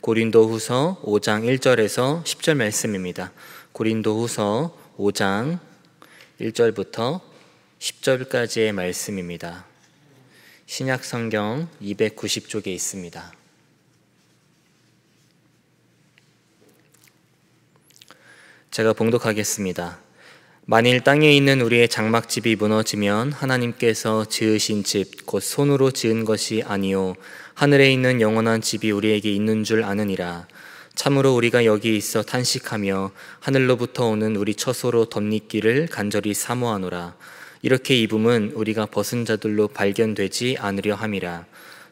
고린도후서 5장 1절에서 10절 말씀입니다. 고린도후서 5장 1절부터 10절까지의 말씀입니다. 신약 성경 290쪽에 있습니다. 제가 봉독하겠습니다. 만일 땅에 있는 우리의 장막집이 무너지면 하나님께서 지으신 집 곧 손으로 지은 것이 아니요 하늘에 있는 영원한 집이 우리에게 있는 줄 아느니라 참으로 우리가 여기 있어 탄식하며 하늘로부터 오는 우리 처소로 덧니기를 간절히 사모하노라 이렇게 입음은 우리가 벗은 자들로 발견되지 않으려 함이라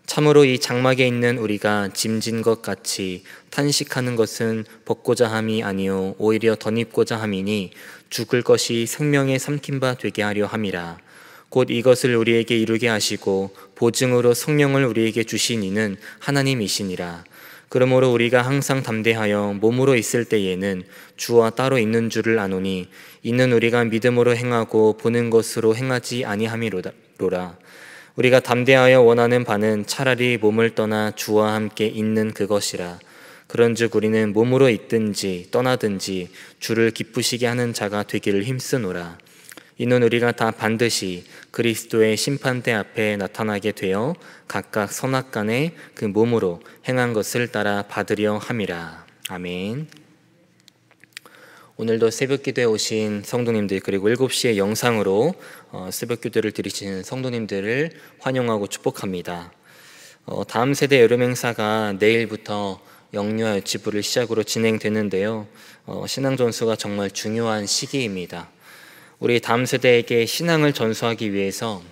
참으로 이 장막에 있는 우리가 짐진 것 같이 탄식하는 것은 벗고자 함이 아니요 오히려 덧입고자 함이니 죽을 것이 생명에 삼킨 바 되게 하려 함이라 곧 이것을 우리에게 이루게 하시고 보증으로 성령을 우리에게 주신 이는 하나님이시니라 그러므로 우리가 항상 담대하여 몸으로 있을 때에는 주와 따로 있는 줄을 아노니 있는 우리가 믿음으로 행하고 보는 것으로 행하지 아니함이로라 우리가 담대하여 원하는 바는 차라리 몸을 떠나 주와 함께 있는 그것이라. 그런즉 우리는 몸으로 있든지 떠나든지 주를 기쁘시게 하는 자가 되기를 힘쓰노라. 이는 우리가 다 반드시 그리스도의 심판대 앞에 나타나게 되어 각각 선악간에 그 몸으로 행한 것을 따라 받으려 함이라. 아멘. 오늘도 새벽 기도에 오신 성도님들 그리고 7시에 영상으로 어, 새벽 기도를 드리시는 성도님들을 환영하고 축복합니다. 어, 다음 세대 여름 행사가 내일부터 영유아 유치부를 시작으로 진행되는데요. 어, 신앙 전수가 정말 중요한 시기입니다. 우리 다음 세대에게 신앙을 전수하기 위해서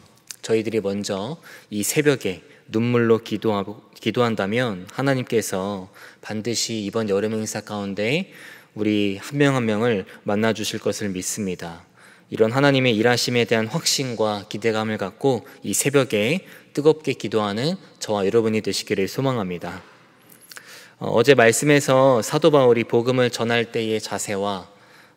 저희들이 먼저 이 새벽에 눈물로 기도하고 기도한다면 하나님께서 반드시 이번 여름 행사 가운데 우리 한 명한 한 명을 만나 주실 것을 믿습니다. 이런 하나님의 일하심에 대한 확신과 기대감을 갖고 이 새벽에 뜨겁게 기도하는 저와 여러분이 되시기를 소망합니다. 어, 어제 말씀에서 사도 바울이 복음을 전할 때의 자세와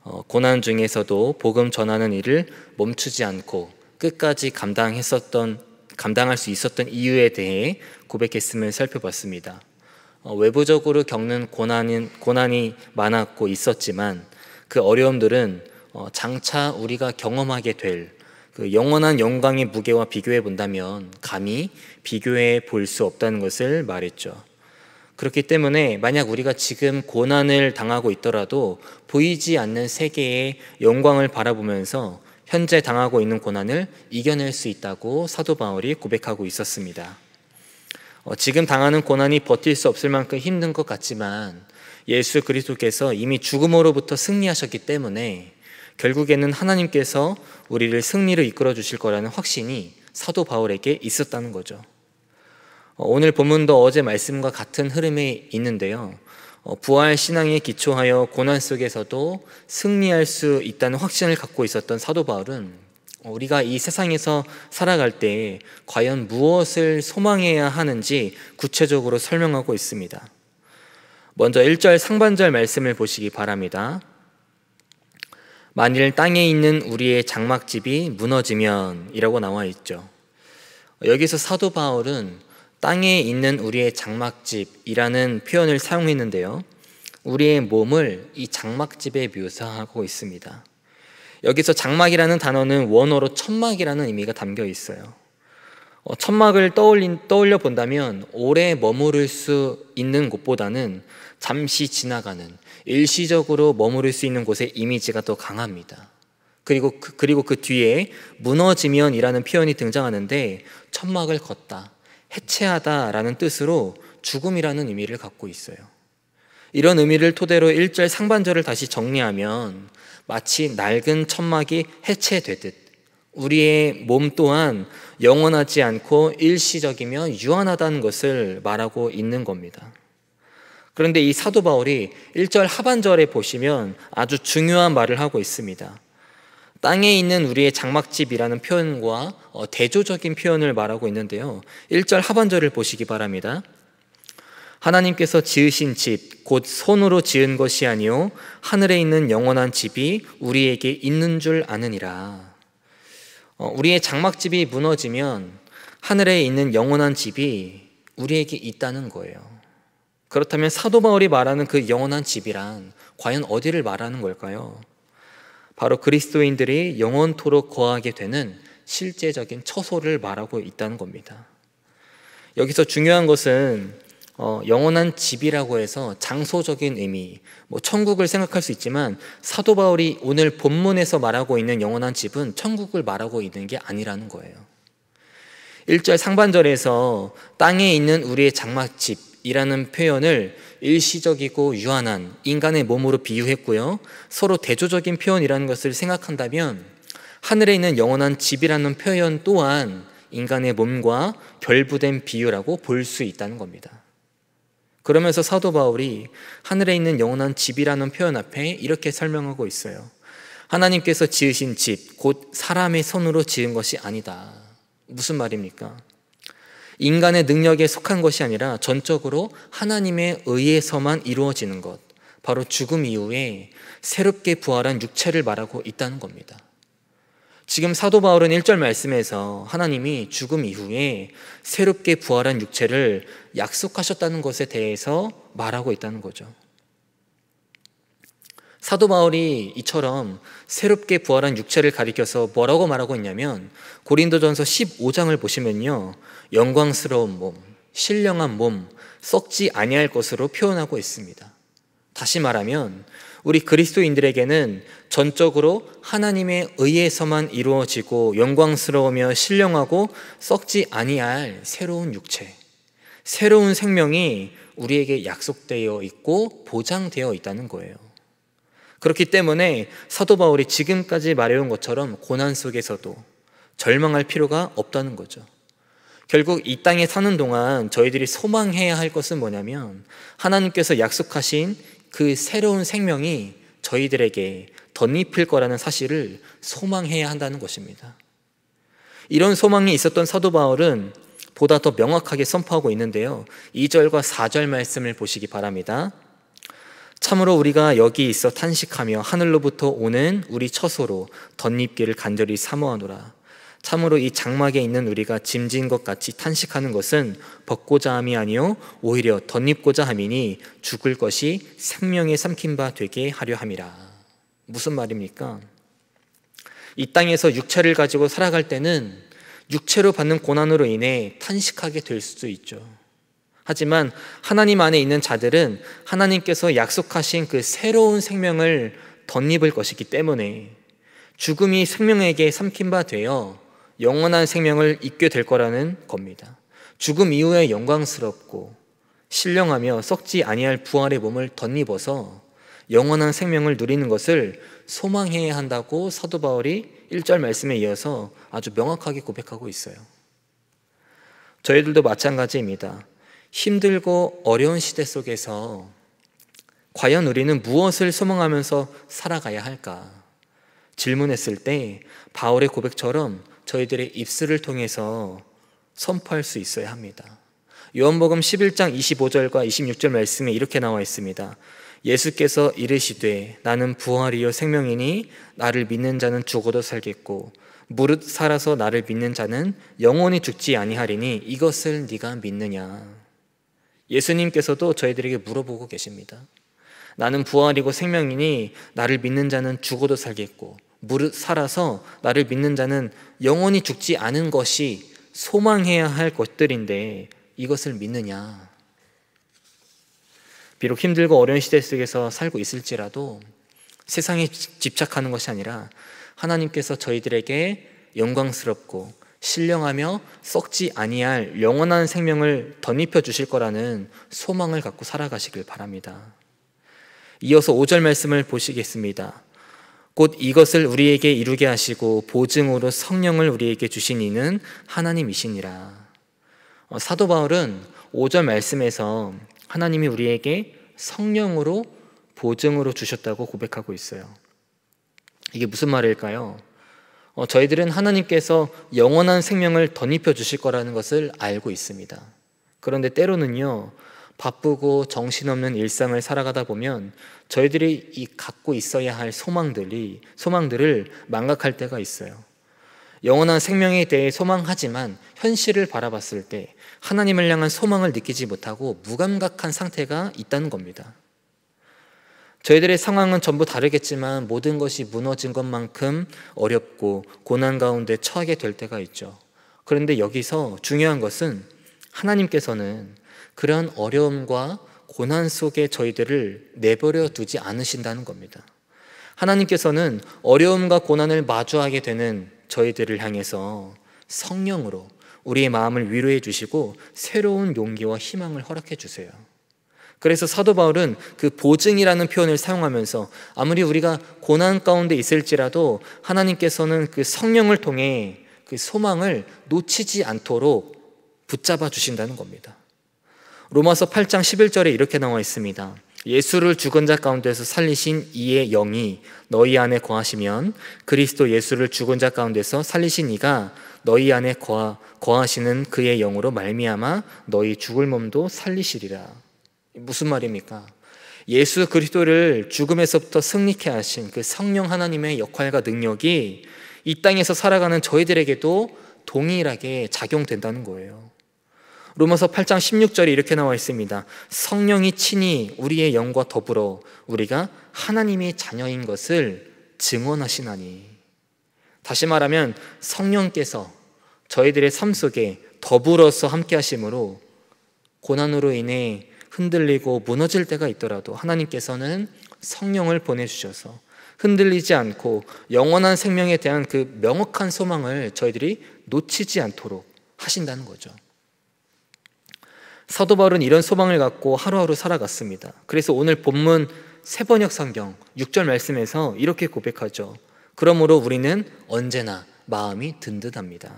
어, 고난 중에서도 복음 전하는 일을 멈추지 않고 끝까지 감당했었던 감당할 수 있었던 이유에 대해 고백했음을 살펴봤습니다. 어, 외부적으로 겪는 고난인, 고난이 많았고 있었지만 그 어려움들은 어, 장차 우리가 경험하게 될 그 영원한 영광의 무게와 비교해 본다면 감히 비교해 볼 수 없다는 것을 말했죠. 그렇기 때문에 만약 우리가 지금 고난을 당하고 있더라도 보이지 않는 세계의 영광을 바라보면서 현재 당하고 있는 고난을 이겨낼 수 있다고 사도 바울이 고백하고 있었습니다. 어, 지금 당하는 고난이 버틸 수 없을 만큼 힘든 것 같지만 예수 그리스도께서 이미 죽음으로부터 승리하셨기 때문에 결국에는 하나님께서 우리를 승리로 이끌어 주실 거라는 확신이 사도 바울에게 있었다는 거죠. 어, 오늘 본문도 어제 말씀과 같은 흐름에 있는데요. 어, 부활 신앙에 기초하여 고난 속에서도 승리할 수 있다는 확신을 갖고 있었던 사도 바울은 우리가 이 세상에서 살아갈 때 과연 무엇을 소망해야 하는지 구체적으로 설명하고 있습니다. 먼저 1절 상반절 말씀을 보시기 바랍니다. 만일 땅에 있는 우리의 장막집이 무너지면 이라고 나와 있죠. 여기서 사도 바울은 땅에 있는 우리의 장막집이라는 표현을 사용했는데요. 우리의 몸을 이 장막집에 묘사하고 있습니다. 여기서 장막이라는 단어는 원어로 천막이라는 의미가 담겨 있어요. 어, 천막을 떠올린, 떠올려 본다면 오래 머무를 수 있는 곳보다는 잠시 지나가는 일시적으로 머무를 수 있는 곳의 이미지가 더 강합니다. 그리고 그, 그리고 그 뒤에 무너지면이라는 표현이 등장하는데 천막을 걷다, 해체하다라는 뜻으로 죽음이라는 의미를 갖고 있어요. 이런 의미를 토대로 1절 상반절을 다시 정리하면 마치 낡은 천막이 해체되듯 우리의 몸 또한 영원하지 않고 일시적이며 유한하다는 것을 말하고 있는 겁니다. 그런데 이 사도 바울이 1절 하반절에 보시면 아주 중요한 말을 하고 있습니다. 땅에 있는 우리의 장막집이라는 표현과 어, 대조적인 표현을 말하고 있는데요. 1절 하반절을 보시기 바랍니다. 하나님께서 지으신 집, 곧 손으로 지은 것이 아니요 하늘에 있는 영원한 집이 우리에게 있는 줄 아느니라. 어, 우리의 장막집이 무너지면 하늘에 있는 영원한 집이 우리에게 있다는 거예요. 그렇다면 사도 바울이 말하는 그 영원한 집이란 과연 어디를 말하는 걸까요? 바로 그리스도인들이 영원토록 거하게 되는 실제적인 처소를 말하고 있다는 겁니다. 여기서 중요한 것은 어, 영원한 집이라고 해서 장소적인 의미, 뭐 천국을 생각할 수 있지만 사도 바울이 오늘 본문에서 말하고 있는 영원한 집은 천국을 말하고 있는 게 아니라는 거예요. 1절 상반절에서 땅에 있는 우리의 장막집이라는 표현을 일시적이고 유한한 인간의 몸으로 비유했고요. 서로 대조적인 표현이라는 것을 생각한다면 하늘에 있는 영원한 집이라는 표현 또한 인간의 몸과 결부된 비유라고 볼 수 있다는 겁니다. 그러면서 사도 바울이 하늘에 있는 영원한 집이라는 표현 앞에 이렇게 설명하고 있어요. 하나님께서 지으신 집, 곧 사람의 손으로 지은 것이 아니다. 무슨 말입니까? 인간의 능력에 속한 것이 아니라 전적으로 하나님의 의에서만 이루어지는 것. 바로 죽음 이후에 새롭게 부활한 육체를 말하고 있다는 겁니다. 지금 사도 바울은 1절 말씀에서 하나님이 죽음 이후에 새롭게 부활한 육체를 약속하셨다는 것에 대해서 말하고 있다는 거죠. 사도 바울이 이처럼 새롭게 부활한 육체를 가리켜서 뭐라고 말하고 있냐면 고린도전서 15장을 보시면요. 영광스러운 몸, 신령한 몸, 썩지 아니할 것으로 표현하고 있습니다. 다시 말하면 우리 그리스도인들에게는 전적으로 하나님의 의에서만 이루어지고 영광스러우며 신령하고 썩지 아니할 새로운 육체, 새로운 생명이 우리에게 약속되어 있고 보장되어 있다는 거예요. 그렇기 때문에 사도 바울이 지금까지 말해온 것처럼 고난 속에서도 절망할 필요가 없다는 거죠. 결국 이 땅에 사는 동안 저희들이 소망해야 할 것은 뭐냐면 하나님께서 약속하신 그 새로운 생명이 저희들에게 덧입힐 거라는 사실을 소망해야 한다는 것입니다. 이런 소망이 있었던 사도 바울은 보다 더 명확하게 선포하고 있는데요. 2절과 4절 말씀을 보시기 바랍니다. 참으로 우리가 여기 있어 탄식하며 하늘로부터 오는 우리 처소로 덧입기를 간절히 사모하노라. 참으로 이 장막에 있는 우리가 짐진 것 같이 탄식하는 것은 벗고자 함이 아니요 오히려 덧입고자 함이니 죽을 것이 생명에 삼킨 바 되게 하려 함이라. 무슨 말입니까? 이 땅에서 육체를 가지고 살아갈 때는 육체로 받는 고난으로 인해 탄식하게 될 수도 있죠. 하지만 하나님 안에 있는 자들은 하나님께서 약속하신 그 새로운 생명을 덧입을 것이기 때문에 죽음이 생명에게 삼킨 바 되어 영원한 생명을 잊게 될 거라는 겁니다. 죽음 이후에 영광스럽고 신령하며 썩지 아니할 부활의 몸을 덧입어서 영원한 생명을 누리는 것을 소망해야 한다고 사도 바울이 1절 말씀에 이어서 아주 명확하게 고백하고 있어요. 저희들도 마찬가지입니다. 힘들고 어려운 시대 속에서 과연 우리는 무엇을 소망하면서 살아가야 할까? 질문했을 때 바울의 고백처럼 저희들의 입술을 통해서 선포할 수 있어야 합니다. 요한복음 11장 25절과 26절 말씀에 이렇게 나와 있습니다. 예수께서 이르시되 나는 부활이요 생명이니 나를 믿는 자는 죽어도 살겠고 무릇 살아서 나를 믿는 자는 영원히 죽지 아니하리니 이것을 네가 믿느냐. 예수님께서도 저희들에게 물어보고 계십니다. 나는 부활이고 생명이니 나를 믿는 자는 죽어도 살겠고 무릇 살아서 나를 믿는 자는 영원히 죽지 않은 것이 소망해야 할 것들인데 이것을 믿느냐. 비록 힘들고 어려운 시대 속에서 살고 있을지라도 세상에 집착하는 것이 아니라 하나님께서 저희들에게 영광스럽고 신령하며 썩지 아니할 영원한 생명을 덧입혀 주실 거라는 소망을 갖고 살아가시길 바랍니다. 이어서 5절 말씀을 보시겠습니다. 곧 이것을 우리에게 이루게 하시고 보증으로 성령을 우리에게 주신 이는 하나님이시니라. 어, 사도 바울은 오절 말씀에서 하나님이 우리에게 성령으로 보증으로 주셨다고 고백하고 있어요. 이게 무슨 말일까요? 어, 저희들은 하나님께서 영원한 생명을 덧입혀 주실 거라는 것을 알고 있습니다. 그런데 때로는요, 바쁘고 정신없는 일상을 살아가다 보면 저희들이 이 갖고 있어야 할 소망들이 소망들을 망각할 때가 있어요. 영원한 생명에 대해 소망하지만 현실을 바라봤을 때 하나님을 향한 소망을 느끼지 못하고 무감각한 상태가 있다는 겁니다. 저희들의 상황은 전부 다르겠지만 모든 것이 무너진 것만큼 어렵고 고난 가운데 처하게 될 때가 있죠. 그런데 여기서 중요한 것은 하나님께서는 그런 어려움과 고난 속에 저희들을 내버려 두지 않으신다는 겁니다. 하나님께서는 어려움과 고난을 마주하게 되는 저희들을 향해서 성령으로 우리의 마음을 위로해 주시고 새로운 용기와 희망을 허락해 주세요. 그래서 사도 바울은 그 보증이라는 표현을 사용하면서 아무리 우리가 고난 가운데 있을지라도 하나님께서는 그 성령을 통해 그 소망을 놓치지 않도록 붙잡아 주신다는 겁니다. 로마서 8장 11절에 이렇게 나와 있습니다. 예수를 죽은 자 가운데서 살리신 이의 영이 너희 안에 거하시면 그리스도 예수를 죽은 자 가운데서 살리신 이가 너희 안에 거하, 거하시는 그의 영으로 말미암아 너희 죽을 몸도 살리시리라. 무슨 말입니까? 예수 그리스도를 죽음에서부터 승리케 하신 그 성령 하나님의 역할과 능력이 이 땅에서 살아가는 저희들에게도 동일하게 작용된다는 거예요. 로마서 8장 16절에 이렇게 나와 있습니다. 성령이 친히 우리의 영과 더불어 우리가 하나님의 자녀인 것을 증언하시나니. 다시 말하면 성령께서 저희들의 삶 속에 더불어서 함께 하심으로 고난으로 인해 흔들리고 무너질 때가 있더라도 하나님께서는 성령을 보내주셔서 흔들리지 않고 영원한 생명에 대한 그 명확한 소망을 저희들이 놓치지 않도록 하신다는 거죠. 사도 바울은 이런 소망을 갖고 하루하루 살아갔습니다. 그래서 오늘 본문 세번역 성경 6절 말씀에서 이렇게 고백하죠. 그러므로 우리는 언제나 마음이 든든합니다.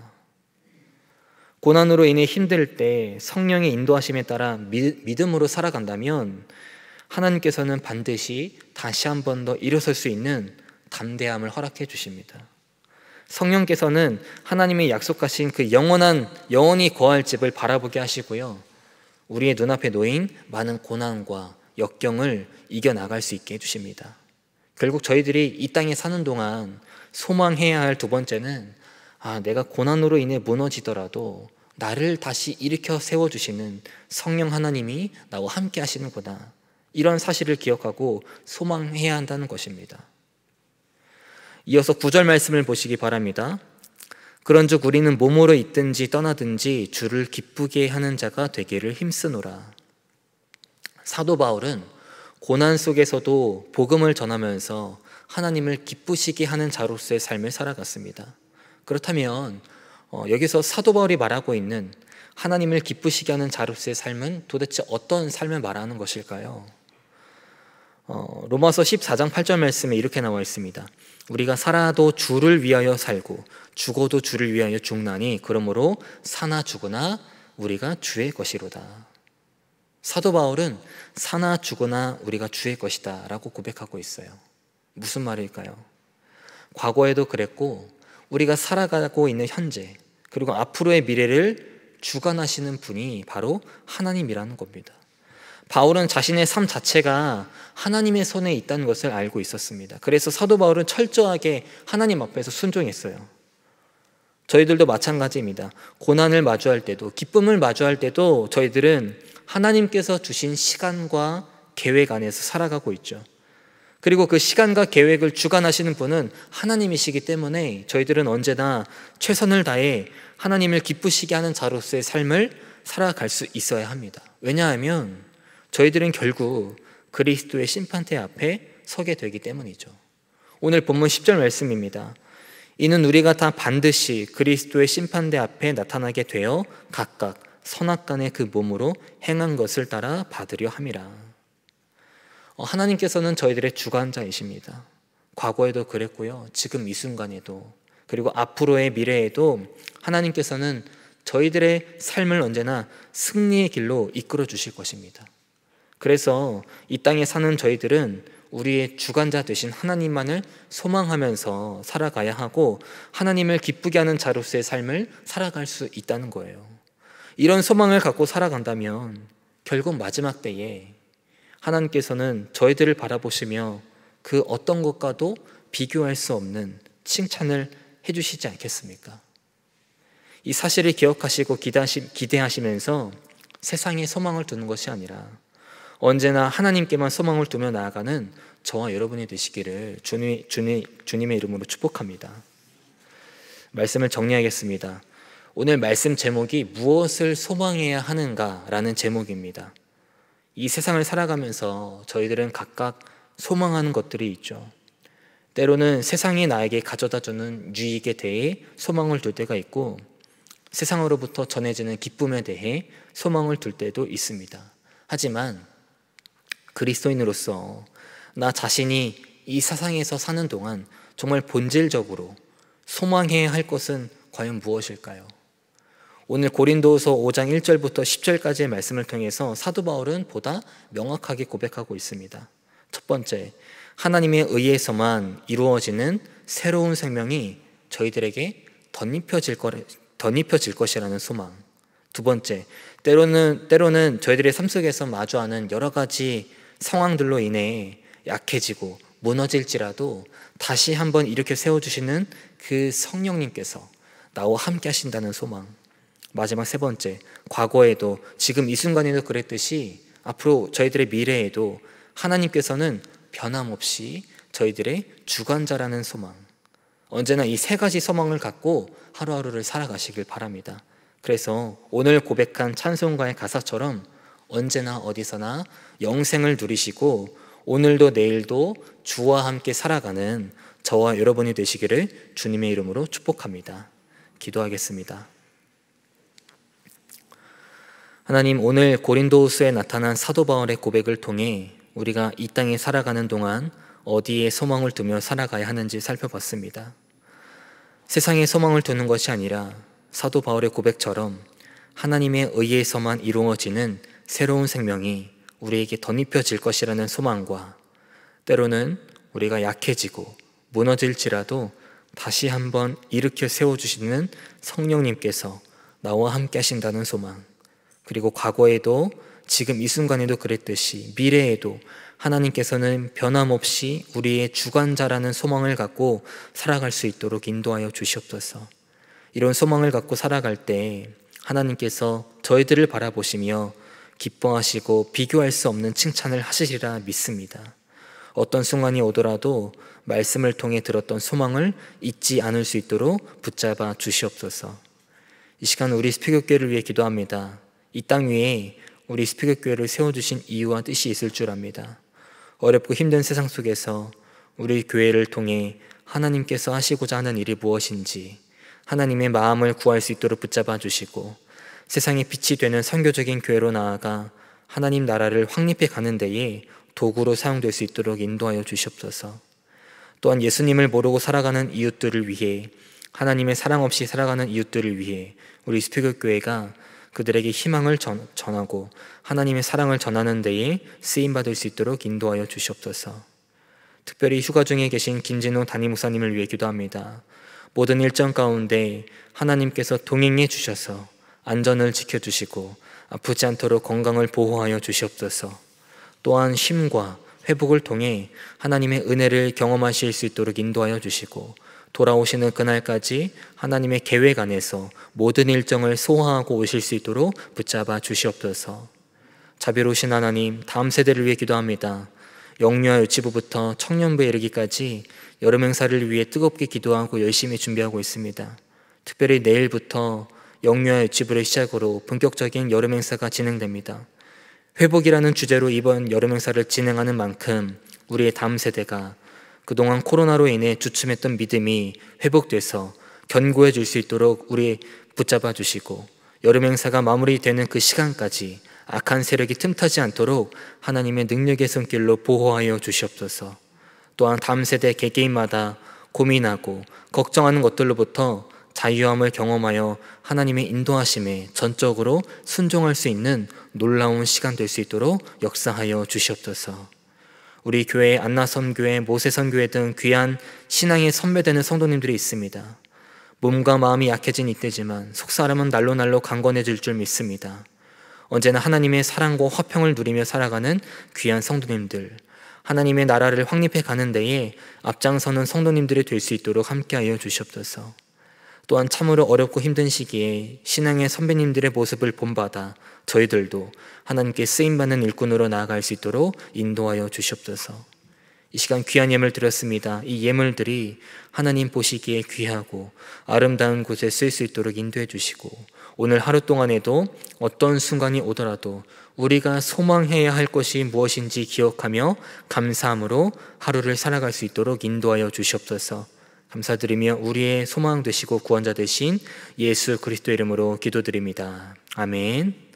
고난으로 인해 힘들 때 성령의 인도하심에 따라 믿음으로 살아간다면 하나님께서는 반드시 다시 한 번 더 일어설 수 있는 담대함을 허락해 주십니다. 성령께서는 하나님의 약속하신 그 영원한 영원히 거할 집을 바라보게 하시고요. 우리의 눈앞에 놓인 많은 고난과 역경을 이겨나갈 수 있게 해주십니다. 결국 저희들이 이 땅에 사는 동안 소망해야 할 두 번째는 아, 내가 고난으로 인해 무너지더라도 나를 다시 일으켜 세워주시는 성령 하나님이 나와 함께 하시는구나. 이런 사실을 기억하고 소망해야 한다는 것입니다. 이어서 구절 말씀을 보시기 바랍니다. 그런즉 우리는 몸으로 있든지 떠나든지 주를 기쁘게 하는 자가 되기를 힘쓰노라. 사도 바울은 고난 속에서도 복음을 전하면서 하나님을 기쁘시게 하는 자로서의 삶을 살아갔습니다. 그렇다면 어, 여기서 사도 바울이 말하고 있는 하나님을 기쁘시게 하는 자로서의 삶은 도대체 어떤 삶을 말하는 것일까요? 어, 로마서 14장 8절 말씀에 이렇게 나와 있습니다. 우리가 살아도 주를 위하여 살고 죽어도 주를 위하여 죽나니 그러므로 사나 죽으나 우리가 주의 것이로다. 사도 바울은 사나 죽으나 우리가 주의 것이다 라고 고백하고 있어요. 무슨 말일까요? 과거에도 그랬고 우리가 살아가고 있는 현재 그리고 앞으로의 미래를 주관하시는 분이 바로 하나님이라는 겁니다. 바울은 자신의 삶 자체가 하나님의 손에 있다는 것을 알고 있었습니다. 그래서 사도 바울은 철저하게 하나님 앞에서 순종했어요. 저희들도 마찬가지입니다. 고난을 마주할 때도, 기쁨을 마주할 때도 저희들은 하나님께서 주신 시간과 계획 안에서 살아가고 있죠. 그리고 그 시간과 계획을 주관하시는 분은 하나님이시기 때문에 저희들은 언제나 최선을 다해 하나님을 기쁘시게 하는 자로서의 삶을 살아갈 수 있어야 합니다. 왜냐하면 저희들은 결국 그리스도의 심판대 앞에 서게 되기 때문이죠. 오늘 본문 10절 말씀입니다. 이는 우리가 다 반드시 그리스도의 심판대 앞에 나타나게 되어 각각 선악간의 그 몸으로 행한 것을 따라 받으려 함이라. 어, 하나님께서는 저희들의 주관자이십니다. 과거에도 그랬고요. 지금 이 순간에도 그리고 앞으로의 미래에도 하나님께서는 저희들의 삶을 언제나 승리의 길로 이끌어 주실 것입니다. 그래서 이 땅에 사는 저희들은 우리의 주관자 되신 하나님만을 소망하면서 살아가야 하고 하나님을 기쁘게 하는 자로서의 삶을 살아갈 수 있다는 거예요. 이런 소망을 갖고 살아간다면 결국 마지막 때에 하나님께서는 저희들을 바라보시며 그 어떤 것과도 비교할 수 없는 칭찬을 해주시지 않겠습니까? 이 사실을 기억하시고 기대하시면서 세상에 소망을 두는 것이 아니라 언제나 하나님께만 소망을 두며 나아가는 저와 여러분이 되시기를 주님, 주님, 주님의 이름으로 축복합니다. 말씀을 정리하겠습니다. 오늘 말씀 제목이 무엇을 소망해야 하는가라는 제목입니다. 이 세상을 살아가면서 저희들은 각각 소망하는 것들이 있죠. 때로는 세상이 나에게 가져다주는 유익에 대해 소망을 둘 때가 있고 세상으로부터 전해지는 기쁨에 대해 소망을 둘 때도 있습니다. 하지만 그리스도인으로서 나 자신이 이 세상에서 사는 동안 정말 본질적으로 소망해야 할 것은 과연 무엇일까요? 오늘 고린도서 5장 1절부터 10절까지의 말씀을 통해서 사도 바울은 보다 명확하게 고백하고 있습니다. 첫 번째, 하나님의 의에서만 이루어지는 새로운 생명이 저희들에게 덧입혀질, 거, 덧입혀질 것이라는 소망. 두 번째, 때로는, 때로는 저희들의 삶 속에서 마주하는 여러 가지 상황들로 인해 약해지고 무너질지라도 다시 한번 이렇게 세워주시는 그 성령님께서 나와 함께 하신다는 소망. 마지막 세 번째, 과거에도 지금 이 순간에도 그랬듯이 앞으로 저희들의 미래에도 하나님께서는 변함없이 저희들의 주관자라는 소망. 언제나 이 세 가지 소망을 갖고 하루하루를 살아가시길 바랍니다. 그래서 오늘 고백한 찬송가의 가사처럼 언제나 어디서나 영생을 누리시고 오늘도 내일도 주와 함께 살아가는 저와 여러분이 되시기를 주님의 이름으로 축복합니다. 기도하겠습니다. 하나님 오늘 고린도후서에 나타난 사도 바울의 고백을 통해 우리가 이 땅에 살아가는 동안 어디에 소망을 두며 살아가야 하는지 살펴봤습니다. 세상에 소망을 두는 것이 아니라 사도 바울의 고백처럼 하나님의 의에서만 이루어지는 새로운 생명이 우리에게 덧입혀질 것이라는 소망과 때로는 우리가 약해지고 무너질지라도 다시 한번 일으켜 세워주시는 성령님께서 나와 함께 하신다는 소망, 그리고 과거에도 지금 이 순간에도 그랬듯이 미래에도 하나님께서는 변함없이 우리의 주관자라는 소망을 갖고 살아갈 수 있도록 인도하여 주시옵소서. 이런 소망을 갖고 살아갈 때 하나님께서 저희들을 바라보시며 기뻐하시고 비교할 수 없는 칭찬을 하시리라 믿습니다. 어떤 순간이 오더라도 말씀을 통해 들었던 소망을 잊지 않을 수 있도록 붙잡아 주시옵소서. 이 시간 우리 스피교교회를 위해 기도합니다. 이 땅 위에 우리 스피교교회를 세워주신 이유와 뜻이 있을 줄 압니다. 어렵고 힘든 세상 속에서 우리 교회를 통해 하나님께서 하시고자 하는 일이 무엇인지 하나님의 마음을 구할 수 있도록 붙잡아 주시고 세상의 빛이 되는 선교적인 교회로 나아가 하나님 나라를 확립해 가는 데에 도구로 사용될 수 있도록 인도하여 주시옵소서. 또한 예수님을 모르고 살아가는 이웃들을 위해 하나님의 사랑 없이 살아가는 이웃들을 위해 우리 스피그 교회가 그들에게 희망을 전, 하고 하나님의 사랑을 전하는 데에 쓰임 받을 수 있도록 인도하여 주시옵소서. 특별히 휴가 중에 계신 김진호 담임 목사님을 위해 기도합니다. 모든 일정 가운데 하나님께서 동행해 주셔서 안전을 지켜주시고 아프지 않도록 건강을 보호하여 주시옵소서. 또한 쉼과 회복을 통해 하나님의 은혜를 경험하실 수 있도록 인도하여 주시고 돌아오시는 그날까지 하나님의 계획 안에서 모든 일정을 소화하고 오실 수 있도록 붙잡아 주시옵소서. 자비로우신 하나님, 다음 세대를 위해 기도합니다. 영유아 유치부부터 청년부에 이르기까지 여름 행사를 위해 뜨겁게 기도하고 열심히 준비하고 있습니다. 특별히 내일부터 영유아 유치부를 시작으로 본격적인 여름 행사가 진행됩니다. 회복이라는 주제로 이번 여름 행사를 진행하는 만큼 우리의 다음 세대가 그동안 코로나로 인해 주춤했던 믿음이 회복돼서 견고해 질수 있도록 우리 붙잡아 주시고 여름 행사가 마무리되는 그 시간까지 악한 세력이 틈타지 않도록 하나님의 능력의 손길로 보호하여 주시옵소서. 또한 다음 세대 개개인마다 고민하고 걱정하는 것들로부터 자유함을 경험하여 하나님의 인도하심에 전적으로 순종할 수 있는 놀라운 시간 될 수 있도록 역사하여 주시옵소서. 우리 교회 안나선교회, 모세선교회 등 귀한 신앙에 선배되는 성도님들이 있습니다. 몸과 마음이 약해진 이때지만 속사람은 날로 날로 강건해질 줄 믿습니다. 언제나 하나님의 사랑과 화평을 누리며 살아가는 귀한 성도님들, 하나님의 나라를 확립해 가는 데에 앞장서는 성도님들이 될 수 있도록 함께하여 주시옵소서. 또한 참으로 어렵고 힘든 시기에 신앙의 선배님들의 모습을 본받아 저희들도 하나님께 쓰임받는 일꾼으로 나아갈 수 있도록 인도하여 주시옵소서. 이 시간 귀한 예물 드렸습니다. 이 예물들이 하나님 보시기에 귀하고 아름다운 곳에 쓸 수 있도록 인도해 주시고 오늘 하루 동안에도 어떤 순간이 오더라도 우리가 소망해야 할 것이 무엇인지 기억하며 감사함으로 하루를 살아갈 수 있도록 인도하여 주시옵소서. 감사드리며 우리의 소망 되시고 구원자 되신 예수 그리스도 이름으로 기도드립니다. 아멘.